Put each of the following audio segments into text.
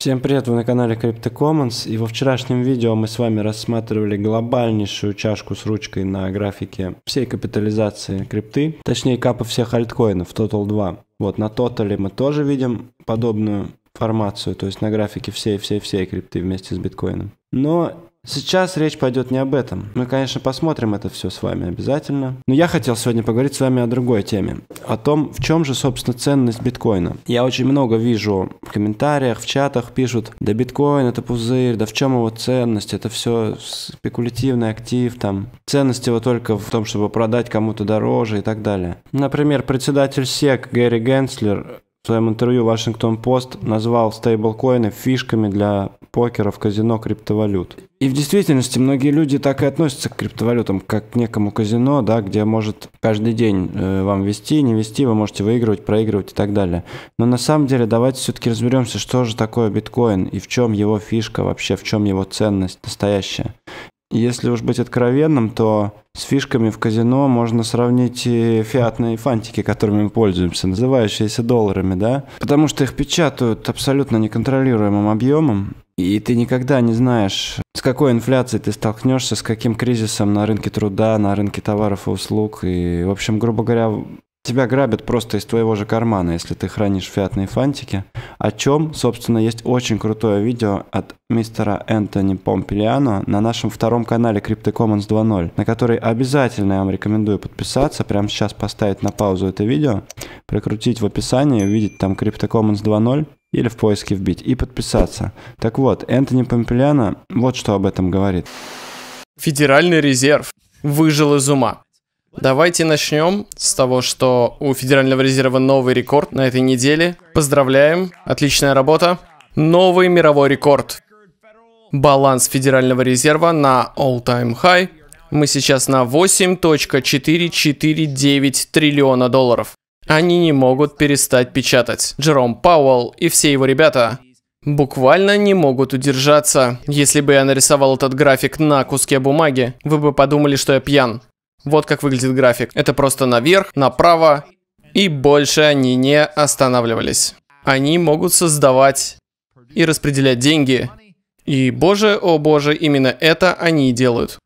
Всем привет, вы на канале CryptoCommons и во вчерашнем видео мы с вами рассматривали глобальнейшую чашку с ручкой на графике всей капитализации крипты, точнее капа всех альткоинов, Total 2. Вот на Total мы тоже видим подобную формацию, то есть на графике всей-всей-всей крипты вместе с биткоином. Но Сейчас речь пойдет не об этом. Мы, конечно, посмотрим это все с вами обязательно. Но я хотел сегодня поговорить с вами о другой теме. О том, в чем же, собственно, ценность биткоина. Я очень много вижу в комментариях, в чатах пишут, да биткоин это пузырь, да в чем его ценность, это все спекулятивный актив, там. Ценность его только в том, чтобы продать кому-то дороже и так далее. Например, председатель СЕК Гэри Генслер в своем интервью Washington Post назвал стейблкоины фишками для покера в казино криптовалют. И в действительности многие люди так и относятся к криптовалютам, как к некому казино, да, где может каждый день э, вам вести, не вести, вы можете выигрывать, проигрывать и так далее. Но на самом деле давайте все-таки разберемся, что же такое биткоин и в чем его фишка вообще, в чем его ценность настоящая. Если уж быть откровенным, то с фишками в казино можно сравнить фиатные фантики, которыми мы пользуемся, называющиеся долларами, да? Потому что их печатают абсолютно неконтролируемым объемом, и ты никогда не знаешь, с какой инфляцией ты столкнешься, с каким кризисом на рынке труда, на рынке товаров и услуг. И, в общем, грубо говоря, Тебя грабят просто из твоего же кармана, если ты хранишь фиатные фантики, о чем, собственно, есть очень крутое видео от мистера Энтони Помпилиано на нашем втором канале Crypto Commons 2.0, на который обязательно я вам рекомендую подписаться, прямо сейчас поставить на паузу это видео, прокрутить в описании, увидеть там Crypto Commons 2.0 или в поиске вбить и подписаться. Так вот, Энтони Помпилиано вот что об этом говорит. Федеральный резерв выжил из ума. Давайте начнем с того, что у Федерального резерва новый рекорд на этой неделе. Поздравляем, отличная работа. Новый мировой рекорд. Баланс Федерального резерва на all-time high. Мы сейчас на 8.449 триллиона долларов. Они не могут перестать печатать. Джером Пауэлл и все его ребята буквально не могут удержаться. Если бы я нарисовал этот график на куске бумаги, вы бы подумали, что я пьян. Вот как выглядит график. Это просто наверх, направо, и больше они не останавливались. Они могут создавать и распределять деньги. И боже, о боже, именно это они и делают.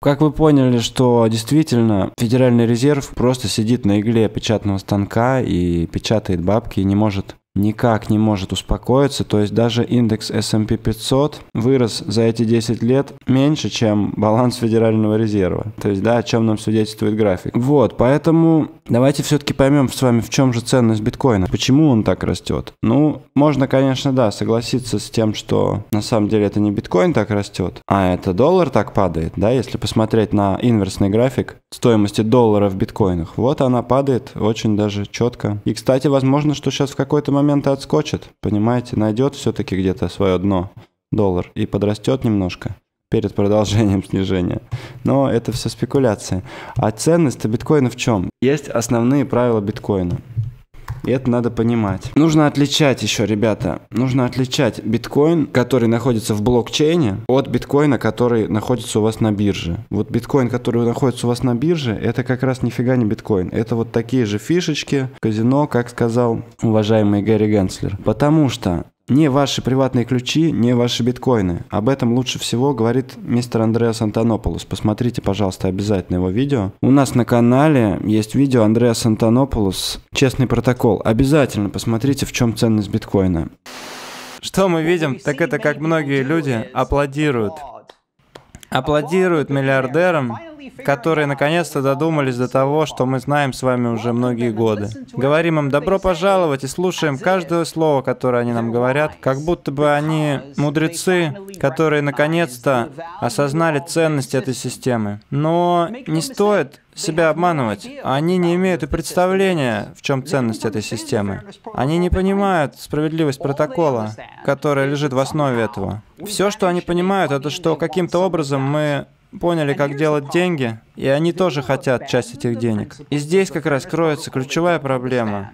Как вы поняли, что действительно Федеральный резерв просто сидит на игле печатного станка и печатает бабки и не может никак не может успокоиться, то есть даже индекс S&P 500 вырос за эти 10 лет меньше, чем баланс Федерального резерва. То есть, да, о чем нам свидетельствует график. Вот, поэтому давайте все-таки поймем с вами, в чем же ценность биткоина, почему он так растет. Ну, можно, конечно, да, согласиться с тем, что на самом деле это не биткоин так растет, а это доллар так падает, да, если посмотреть на инверсный график стоимости доллара в биткоинах. Вот она падает очень даже четко. И, кстати, возможно, что сейчас в какой-то момент момент отскочит, понимаете, найдет все-таки где-то свое дно, доллар, и подрастет немножко перед продолжением снижения. Но это все спекуляции. А ценность биткоина в чем? Есть основные правила биткоина. И это надо понимать. Нужно отличать еще, ребята, нужно отличать биткоин, который находится в блокчейне, от биткоина, который находится у вас на бирже. Вот биткоин, который находится у вас на бирже, это как раз нифига не биткоин. Это вот такие же фишечки казино, как сказал уважаемый Гарри Генслер. Потому что не ваши приватные ключи, не ваши биткоины. Об этом лучше всего говорит мистер Андреас Антонополос. Посмотрите, пожалуйста, обязательно его видео. У нас на канале есть видео Андреас Антонополос «Честный протокол». Обязательно посмотрите, в чем ценность биткоина. Что мы видим, так это как многие люди аплодируют. Аплодируют миллиардерам, которые наконец-то додумались до того, что мы знаем с вами уже многие годы. Говорим им «добро пожаловать» и слушаем каждое слово, которое они нам говорят, как будто бы они мудрецы, которые наконец-то осознали ценность этой системы. Но не стоит себя обманывать. Они не имеют и представления, в чем ценность этой системы. Они не понимают справедливость протокола, которая лежит в основе этого. Все, что они понимают, это что каким-то образом мы поняли, как делать деньги, и они тоже хотят часть этих денег. И здесь как раз кроется ключевая проблема.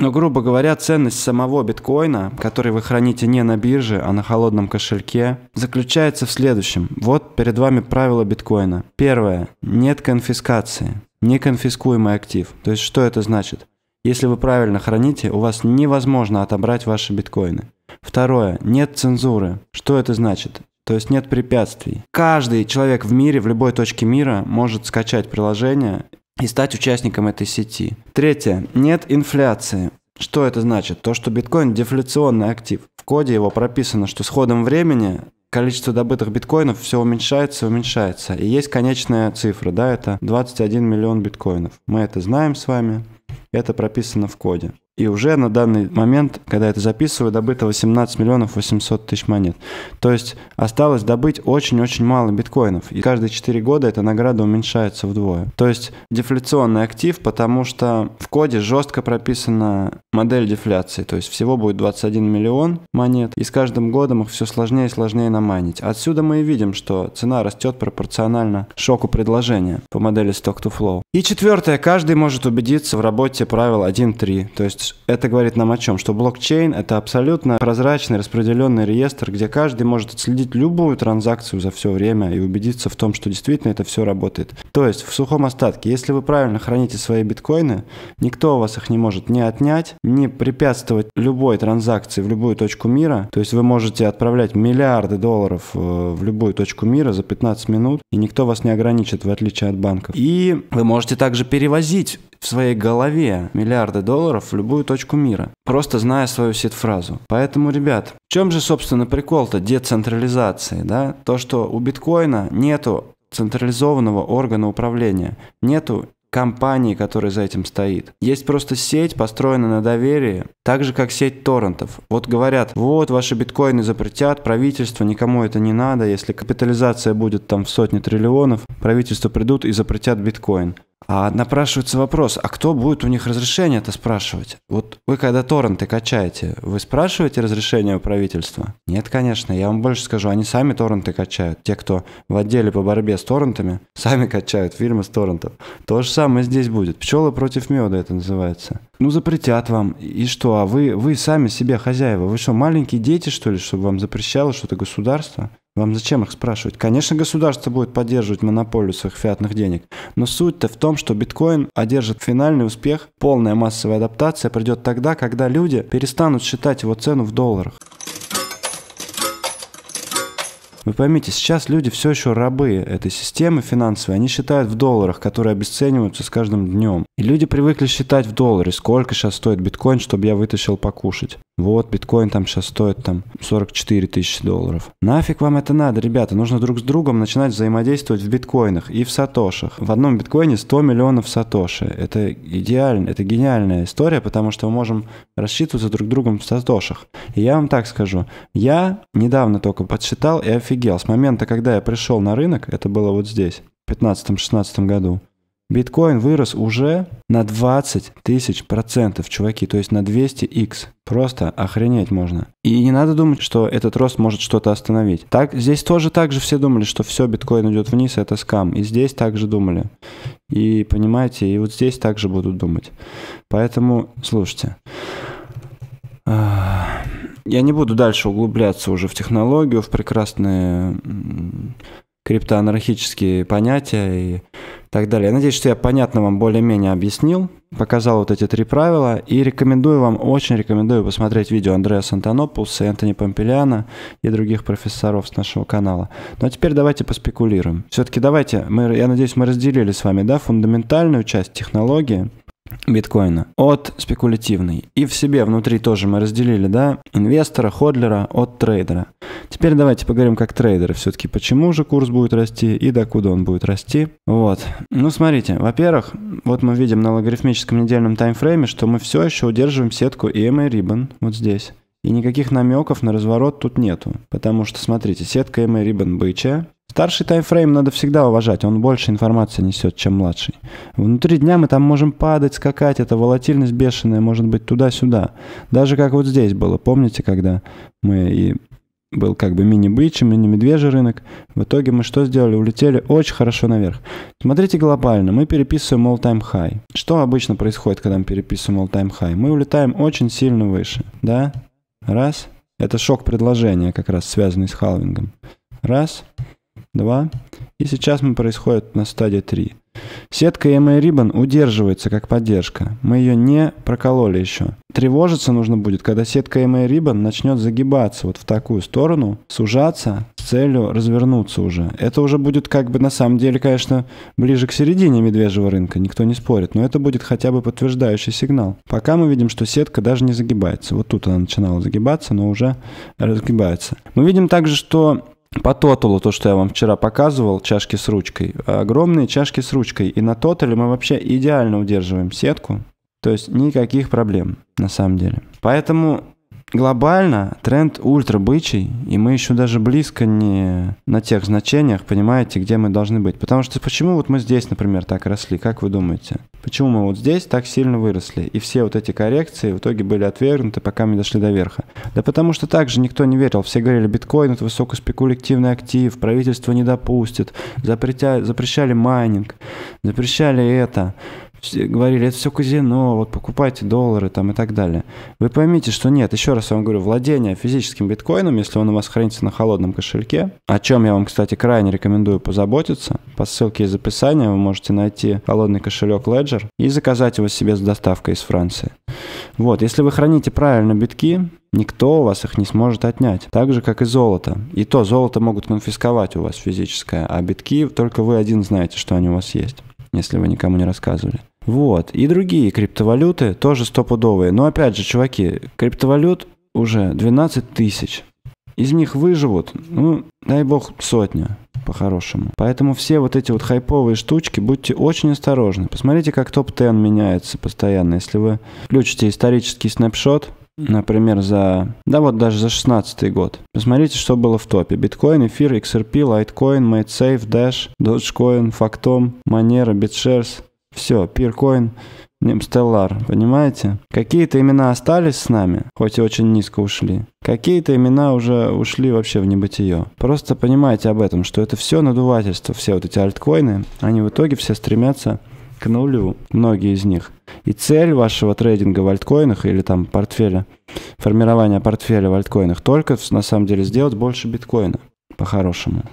Но, ну, грубо говоря, ценность самого биткоина, который вы храните не на бирже, а на холодном кошельке, заключается в следующем. Вот перед вами правило биткоина. Первое. Нет конфискации. Неконфискуемый актив. То есть что это значит? Если вы правильно храните, у вас невозможно отобрать ваши биткоины. Второе. Нет цензуры. Что это значит? То есть нет препятствий. Каждый человек в мире, в любой точке мира может скачать приложение и стать участником этой сети. Третье. Нет инфляции. Что это значит? То, что биткоин – дефляционный актив. В коде его прописано, что с ходом времени количество добытых биткоинов все уменьшается и уменьшается. И есть конечная цифра, да, это 21 миллион биткоинов. Мы это знаем с вами, это прописано в коде. И уже на данный момент, когда это записываю, добыто 18 миллионов 800 тысяч монет. То есть осталось добыть очень-очень мало биткоинов. И каждые 4 года эта награда уменьшается вдвое. То есть дефляционный актив, потому что в коде жестко прописана модель дефляции. То есть всего будет 21 миллион монет. И с каждым годом их все сложнее и сложнее наманить. Отсюда мы и видим, что цена растет пропорционально шоку предложения по модели stock to flow. И четвертое. Каждый может убедиться в работе правил 1.3. То есть есть это говорит нам о чем? Что блокчейн — это абсолютно прозрачный, распределенный реестр, где каждый может отследить любую транзакцию за все время и убедиться в том, что действительно это все работает. То есть в сухом остатке, если вы правильно храните свои биткоины, никто у вас их не может ни отнять, ни препятствовать любой транзакции в любую точку мира. То есть вы можете отправлять миллиарды долларов э, в любую точку мира за 15 минут, и никто вас не ограничит, в отличие от банков. И вы можете также перевозить в своей голове миллиарды долларов в любую любую точку мира, просто зная свою сид-фразу. Поэтому, ребят, в чем же, собственно, прикол-то децентрализации, да? То, что у биткоина нету централизованного органа управления, нету компании, которая за этим стоит. Есть просто сеть, построенная на доверии, так же, как сеть торрентов. Вот говорят, вот ваши биткоины запретят, правительство, никому это не надо, если капитализация будет там в сотни триллионов, правительство придут и запретят биткоин. А напрашивается вопрос, а кто будет у них разрешение это спрашивать? Вот вы когда торренты качаете, вы спрашиваете разрешение у правительства? Нет, конечно, я вам больше скажу, они сами торренты качают. Те, кто в отделе по борьбе с торрентами, сами качают фирмы с торрентов. То же самое здесь будет. Пчелы против меда это называется. Ну запретят вам, и что? а вы, вы сами себе хозяева. Вы что, маленькие дети, что ли, чтобы вам запрещало что-то государство? Вам зачем их спрашивать? Конечно, государство будет поддерживать монополию своих фиатных денег, но суть-то в том, что биткоин одержит финальный успех, полная массовая адаптация придет тогда, когда люди перестанут считать его цену в долларах. Вы поймите, сейчас люди все еще рабы этой системы финансовой. Они считают в долларах, которые обесцениваются с каждым днем. И люди привыкли считать в долларе, сколько сейчас стоит биткоин, чтобы я вытащил покушать. Вот, биткоин там сейчас стоит там 44 тысячи долларов. Нафиг вам это надо, ребята? Нужно друг с другом начинать взаимодействовать в биткоинах и в сатошах. В одном биткоине 100 миллионов сатоши. Это идеально, это гениальная история, потому что мы можем рассчитываться друг другом в сатошах. И я вам так скажу. Я недавно только подсчитал и офигел офигел. С момента, когда я пришел на рынок, это было вот здесь, в 2015-2016 году, биткоин вырос уже на 20 тысяч процентов, чуваки, то есть на 200x. Просто охренеть можно. И не надо думать, что этот рост может что-то остановить. Так, здесь тоже так же все думали, что все, биткоин идет вниз, это скам. И здесь также думали. И понимаете, и вот здесь также будут думать. Поэтому, слушайте. Ах... Я не буду дальше углубляться уже в технологию, в прекрасные криптоанархические понятия и так далее. Я надеюсь, что я понятно вам более-менее объяснил, показал вот эти три правила и рекомендую вам, очень рекомендую посмотреть видео Андрея Сантанопулса, Энтони Помпелиана и других профессоров с нашего канала. Ну а теперь давайте поспекулируем. Все-таки давайте, мы, я надеюсь, мы разделили с вами да, фундаментальную часть технологии – биткоина от спекулятивной. И в себе внутри тоже мы разделили, да, инвестора, ходлера от трейдера. Теперь давайте поговорим как трейдеры все-таки, почему же курс будет расти и докуда он будет расти. Вот. Ну, смотрите, во-первых, вот мы видим на логарифмическом недельном таймфрейме, что мы все еще удерживаем сетку EMA Ribbon вот здесь. И никаких намеков на разворот тут нету. Потому что, смотрите, сетка EMA Ribbon бычья, Старший таймфрейм надо всегда уважать, он больше информации несет, чем младший. Внутри дня мы там можем падать, скакать, эта волатильность бешеная, может быть, туда-сюда. Даже как вот здесь было, помните, когда мы и был как бы мини-быч, мини-медвежий рынок. В итоге мы что сделали? Улетели очень хорошо наверх. Смотрите глобально, мы переписываем all-time high. Что обычно происходит, когда мы переписываем all-time high? Мы улетаем очень сильно выше, да? Раз. Это шок предложения, как раз связанный с халвингом. Раз. 2. И сейчас мы происходит на стадии 3. Сетка EMA Ribbon удерживается как поддержка. Мы ее не прокололи еще. Тревожиться нужно будет, когда сетка EMA Ribbon начнет загибаться вот в такую сторону, сужаться с целью развернуться уже. Это уже будет как бы на самом деле, конечно, ближе к середине медвежьего рынка, никто не спорит, но это будет хотя бы подтверждающий сигнал. Пока мы видим, что сетка даже не загибается. Вот тут она начинала загибаться, но уже разгибается. Мы видим также, что по тоталу, то, что я вам вчера показывал, чашки с ручкой, огромные чашки с ручкой. И на тотале мы вообще идеально удерживаем сетку. То есть никаких проблем, на самом деле. Поэтому Глобально тренд ультрабычий, и мы еще даже близко не на тех значениях, понимаете, где мы должны быть. Потому что почему вот мы здесь, например, так росли, как вы думаете? Почему мы вот здесь так сильно выросли? И все вот эти коррекции в итоге были отвергнуты, пока мы дошли до верха. Да потому что также никто не верил. Все говорили, биткоин это высокоспекулятивный актив, правительство не допустит, запретя... запрещали майнинг, запрещали это говорили, это все казино, вот покупайте доллары там и так далее. Вы поймите, что нет, еще раз я вам говорю, владение физическим биткоином, если он у вас хранится на холодном кошельке, о чем я вам, кстати, крайне рекомендую позаботиться, по ссылке из описания вы можете найти холодный кошелек Ledger и заказать его себе с доставкой из Франции. Вот, если вы храните правильно битки, Никто у вас их не сможет отнять. Так же, как и золото. И то золото могут конфисковать у вас физическое, а битки только вы один знаете, что они у вас есть, если вы никому не рассказывали. Вот. И другие криптовалюты тоже стопудовые. Но опять же, чуваки, криптовалют уже 12 тысяч. Из них выживут, ну, дай бог, сотня по-хорошему. Поэтому все вот эти вот хайповые штучки, будьте очень осторожны. Посмотрите, как топ-10 меняется постоянно. Если вы включите исторический снапшот, например, за... Да вот даже за 16 год. Посмотрите, что было в топе. Биткоин, эфир, XRP, Litecoin, MateSafe, Dash, Dogecoin, Factom, Monero, BitShares, все, пиркоин, Стеллар, понимаете? Какие-то имена остались с нами, хоть и очень низко ушли. Какие-то имена уже ушли вообще в небытие. Просто понимаете об этом, что это все надувательство, все вот эти альткоины, они в итоге все стремятся к нулю, многие из них. И цель вашего трейдинга в альткоинах или там портфеля, формирования портфеля в альткоинах только на самом деле сделать больше биткоина по-хорошему.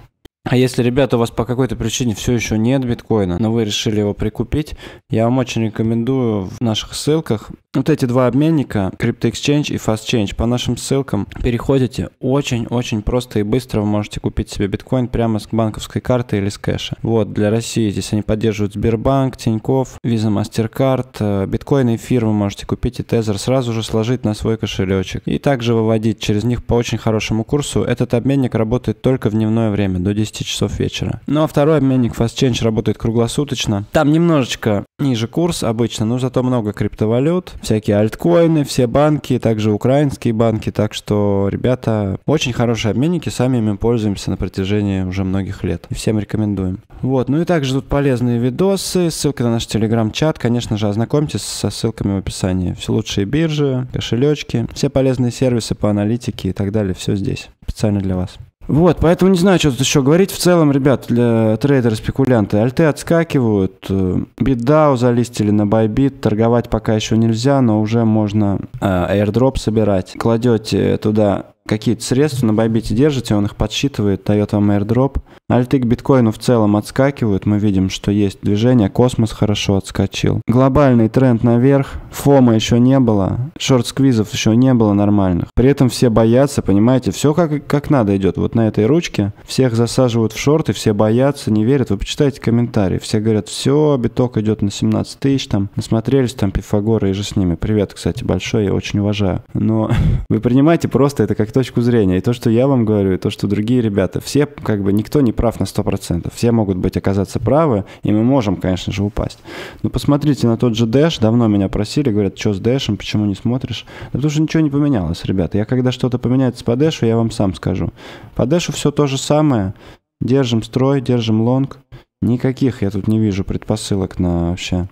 А если, ребята, у вас по какой-то причине все еще нет биткоина, но вы решили его прикупить, я вам очень рекомендую в наших ссылках вот эти два обменника, Crypto Exchange и Fast Change, По нашим ссылкам переходите. Очень-очень просто и быстро вы можете купить себе биткоин прямо с банковской карты или с кэша. Вот, для России здесь они поддерживают Сбербанк, Тиньков, Visa MasterCard, э, биткоин эфир вы можете купить и Тезер сразу же сложить на свой кошелечек. И также выводить через них по очень хорошему курсу. Этот обменник работает только в дневное время, до 10 10 часов вечера. Ну а второй обменник FastChange работает круглосуточно. Там немножечко ниже курс обычно, но зато много криптовалют, всякие альткоины, все банки, также украинские банки, так что, ребята, очень хорошие обменники, сами ими пользуемся на протяжении уже многих лет. всем рекомендуем. Вот, ну и также тут полезные видосы, ссылка на наш телеграм-чат, конечно же, ознакомьтесь со ссылками в описании. Все лучшие биржи, кошелечки, все полезные сервисы по аналитике и так далее, все здесь, специально для вас. Вот, поэтому не знаю, что тут еще говорить. В целом, ребят, для трейдеры-спекулянты, альты отскакивают, э, битдау залистили на байбит, торговать пока еще нельзя, но уже можно airdrop э, собирать. Кладете туда какие-то средства на байбите держите, он их подсчитывает, дает вам airdrop. Альты к биткоину в целом отскакивают, мы видим, что есть движение, космос хорошо отскочил. Глобальный тренд наверх, фома еще не было, шорт-сквизов еще не было нормальных. При этом все боятся, понимаете, все как, как надо идет. Вот на этой ручке всех засаживают в шорты, все боятся, не верят. Вы почитайте комментарии, все говорят, все, биток идет на 17 тысяч, там, насмотрелись там Пифагоры, и же с ними. Привет, кстати, большой, я очень уважаю. Но вы принимаете просто это как точку зрения. И то, что я вам говорю, и то, что другие ребята, все как бы никто не прав на 100%. Все могут быть оказаться правы, и мы можем, конечно же, упасть. Но посмотрите на тот же Dash. Давно меня просили, говорят, что с Dash, почему не смотришь? Да потому что ничего не поменялось, ребята. Я когда что-то поменяется по Dash, я вам сам скажу. По Dash все то же самое. Держим строй, держим лонг. Никаких я тут не вижу предпосылок на вообще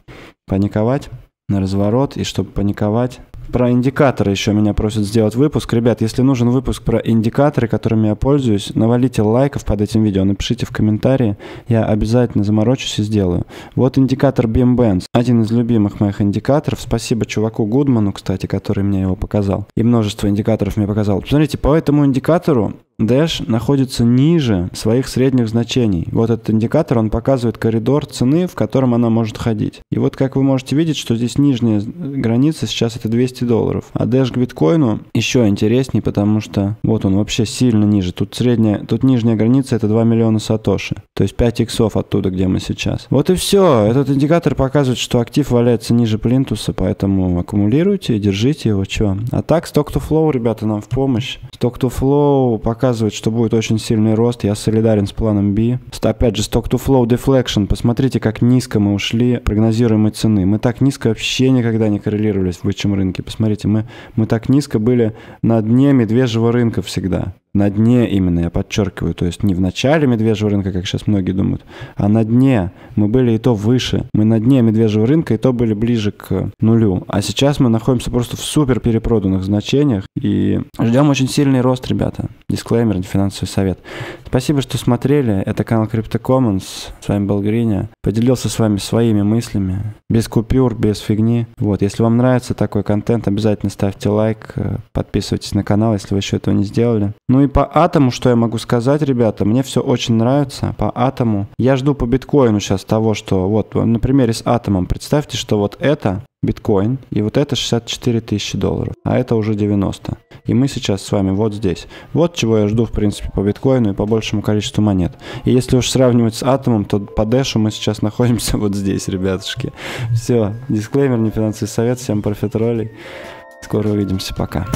паниковать, на разворот. И чтобы паниковать, про индикаторы еще меня просят сделать выпуск. Ребят, если нужен выпуск про индикаторы, которыми я пользуюсь, навалите лайков под этим видео, напишите в комментарии, я обязательно заморочусь и сделаю. Вот индикатор Beam один из любимых моих индикаторов. Спасибо чуваку Гудману, кстати, который мне его показал. И множество индикаторов мне показал. Посмотрите, по этому индикатору Dash находится ниже своих средних значений. Вот этот индикатор, он показывает коридор цены, в котором она может ходить. И вот как вы можете видеть, что здесь нижняя граница сейчас это 200 долларов. А Dash к биткоину еще интереснее, потому что вот он вообще сильно ниже. Тут средняя, тут нижняя граница это 2 миллиона сатоши. То есть 5 иксов оттуда, где мы сейчас. Вот и все. Этот индикатор показывает, что актив валяется ниже плинтуса, поэтому аккумулируйте и держите его, чё. А так, Stock to Flow, ребята, нам в помощь. Stock to Flow показывает показывает, что будет очень сильный рост. Я солидарен с планом B. Опять же, stock to flow deflection. Посмотрите, как низко мы ушли прогнозируемой цены. Мы так низко вообще никогда не коррелировались в бычьем рынке. Посмотрите, мы, мы так низко были на дне медвежьего рынка всегда на дне именно, я подчеркиваю, то есть не в начале медвежьего рынка, как сейчас многие думают, а на дне. Мы были и то выше. Мы на дне медвежьего рынка и то были ближе к нулю. А сейчас мы находимся просто в супер перепроданных значениях и ждем очень сильный рост, ребята. Дисклеймер, финансовый совет. Спасибо, что смотрели. Это канал Crypto Commons. С вами был Гриня. Поделился с вами своими мыслями. Без купюр, без фигни. Вот, если вам нравится такой контент, обязательно ставьте лайк, э, подписывайтесь на канал, если вы еще этого не сделали. Ну и по атому, что я могу сказать, ребята, мне все очень нравится по атому. Я жду по биткоину сейчас того, что вот на примере с атомом представьте, что вот это биткоин, и вот это 64 тысячи долларов, а это уже 90. И мы сейчас с вами вот здесь. Вот чего я жду, в принципе, по биткоину и по большему количеству монет. И если уж сравнивать с атомом, то по дэшу мы сейчас находимся вот здесь, ребятушки. Все, дисклеймер, не финансовый совет, всем профит ролей. Скоро увидимся, пока.